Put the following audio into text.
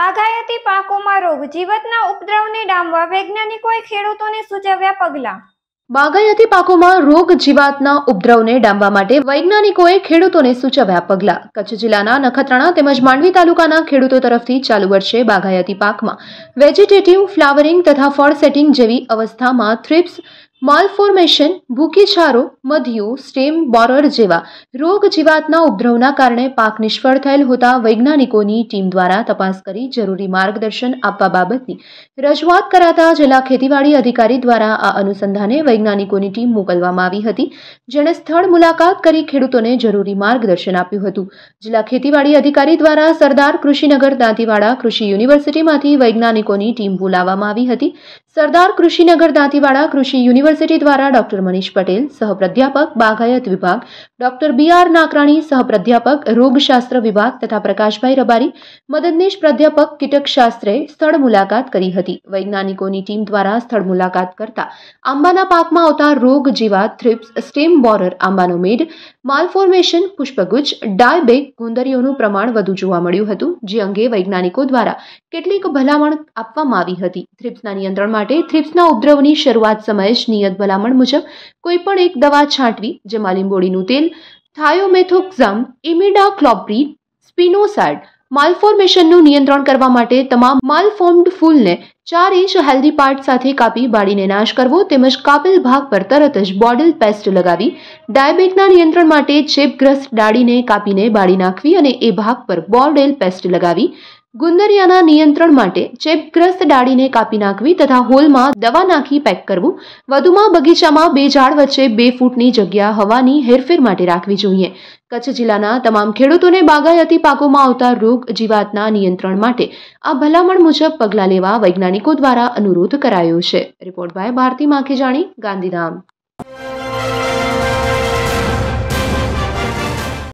બાગાયતી પાકોમાં રોગ જીવતના ઉપદ્રવને ડામવા વૈજ્ઞાનિકોએ ખેડૂતોને સૂચવ્યા પગલાં બાગાયતી પાકોમાં રોગ જીવાતના ઉપદ્રવને ડામવા માટે વૈજ્ઞાનિકોએ ખેડૂતોને સૂચવ્યા પગલાં કચ્છ જિલ્લાના નખત્રાણા તેમજ માંડવી તાલુકાના ખેડૂતો તરફથી ચાલુ વર્ષે બાગાયતી પાકમાં વેજીટેટિવ ફ્લાવરિંગ તથા ફળ સેટિંગ જેવી અવસ્થામાં થ્રિપ્સ માલફોર્મેશન ભૂખીચારો મધ્યુ સ્ટેમ બોરર જેવા રોગ જીવાતના ઉપદ્રવના કારણે પાક નિષ્ફળ થયેલ હોતા વૈજ્ઞાનિકોની ટીમ દ્વારા તપાસ કરી જરૂરી માર્ગદર્શન આપવા બાબતની રજૂઆત કરાતા જિલ્લા ખેતીવાડી અધિકારી દ્વારા આ અનુસંધાને વૈજ્ઞાનિકોની ટીમ મોકલવામાં આવી હતી જેણે સ્થળ મુલાકાત કરી ખેડૂતોને જરૂરી માર્ગદર્શન આપ્યું હતું જિલ્લા ખેતીવાડી અધિકારી દ્વારા સરદાર કૃષિનગર દાંતીવાડા કૃષિ યુનિવર્સિટીમાંથી વૈજ્ઞાનિકોની ટીમ બોલાવવામાં આવી હતી સરદાર કૃષિનગર દાંતીવાડા કૃષિ યુનિવર્સિટી દ્વારા ડોક્ટર મનીષ પટેલ સહપ્રાધ્યાપક બાગાયત વિભાગ ડોક્ટર બી આર નાકરાણી સહપ્રાધ્યાપક રોગશાસ્ત્ર વિભાગ તથા પ્રકાશભાઈ રબારી મદદનીશ પ્રાધ્યાપક કીટકશાસ્ત્રે સ્થળ મુલાકાત કરી હતી વૈજ્ઞાનિકોની ટીમ દ્વારા સ્થળ મુલાકાત કરતા આંબાના પાકમાં આવતા રોગ જેવા થ્રિપ્સ સ્ટેમ બોરર આંબાનો મેડ માલફોર્મેશન પુષ્પગુચ્છ ડાયબેક ગુંદરીઓનું પ્રમાણ વધુ જોવા મળ્યું હતું જે અંગે વૈજ્ઞાનિકો દ્વારા કેટલીક ભલામણ આપવામાં આવી હતી થ્રિપ્સના નિયંત્રણ માટે થ્રિપ્સના ઉપદ્રવની શરૂઆત સમયે જ નિયત ભલામણ મુજબ કોઈપણ એક દવા છાંટવી જેમાં લીંબોળીનું તેલ થાયોમેથોક્ઝમ ક્લોપ્રી સ્પિનોસાઇડ માલફોર્મેશનનું નિયંત્રણ કરવા માટે તમામ માલફોર્મ્ડ ફૂલને ચાર ઇંચ હેલ્ધી પાર્ટ સાથે કાપી બાળીને નાશ કરવો તેમજ કાપેલ ભાગ પર તરત જ બોડલ પેસ્ટ લગાવી ડાયાબિટના નિયંત્રણ માટે ચેપગ્રસ્ત ડાળીને કાપીને બાળી નાખવી અને એ ભાગ પર બોર્ડેલ પેસ્ટ લગાવી ગુંદરિયાના નિયંત્રણ માટે ચેપગ્રસ્ત ડાળીને કાપી નાખવી તથા હોલમાં દવા નાખી પેક કરવું વધુમાં બગીચામાં બે ઝાડ વચ્ચે બે ફૂટની જગ્યા હવાની હેરફેર માટે રાખવી જોઈએ કચ્છ જિલ્લાના તમામ ખેડૂતોને બાગાયતી પાકોમાં આવતા રોગ જીવાતના નિયંત્રણ માટે આ ભલામણ મુજબ પગલાં લેવા વૈજ્ઞાનિકો દ્વારા અનુરોધ કરાયો છે રિપોર્ટ બાય ભારતી માખીજાણી ગાંધીધામ